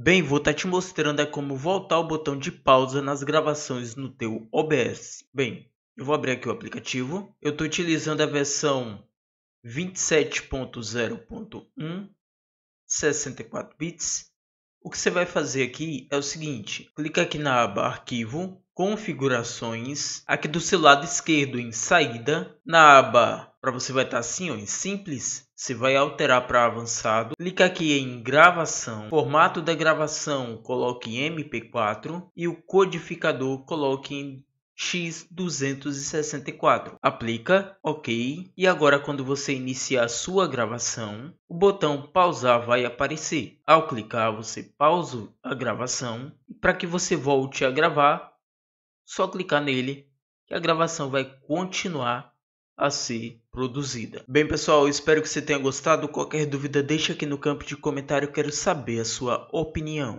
Bem, vou estar tá te mostrando é como voltar o botão de pausa nas gravações no teu OBS. Bem, eu vou abrir aqui o aplicativo. Eu estou utilizando a versão 27.0.1, 64 bits. O que você vai fazer aqui é o seguinte, clica aqui na aba Arquivo, Configurações, aqui do seu lado esquerdo em Saída, na aba para você vai estar tá assim, ó, em simples, você vai alterar para avançado. Clica aqui em gravação, formato da gravação, coloque MP4 e o codificador coloque em X264. Aplica, OK. E agora quando você iniciar a sua gravação, o botão pausar vai aparecer. Ao clicar, você pausa a gravação. Para que você volte a gravar, só clicar nele que a gravação vai continuar a ser produzida. Bem pessoal, espero que você tenha gostado. Qualquer dúvida deixa aqui no campo de comentário, quero saber a sua opinião.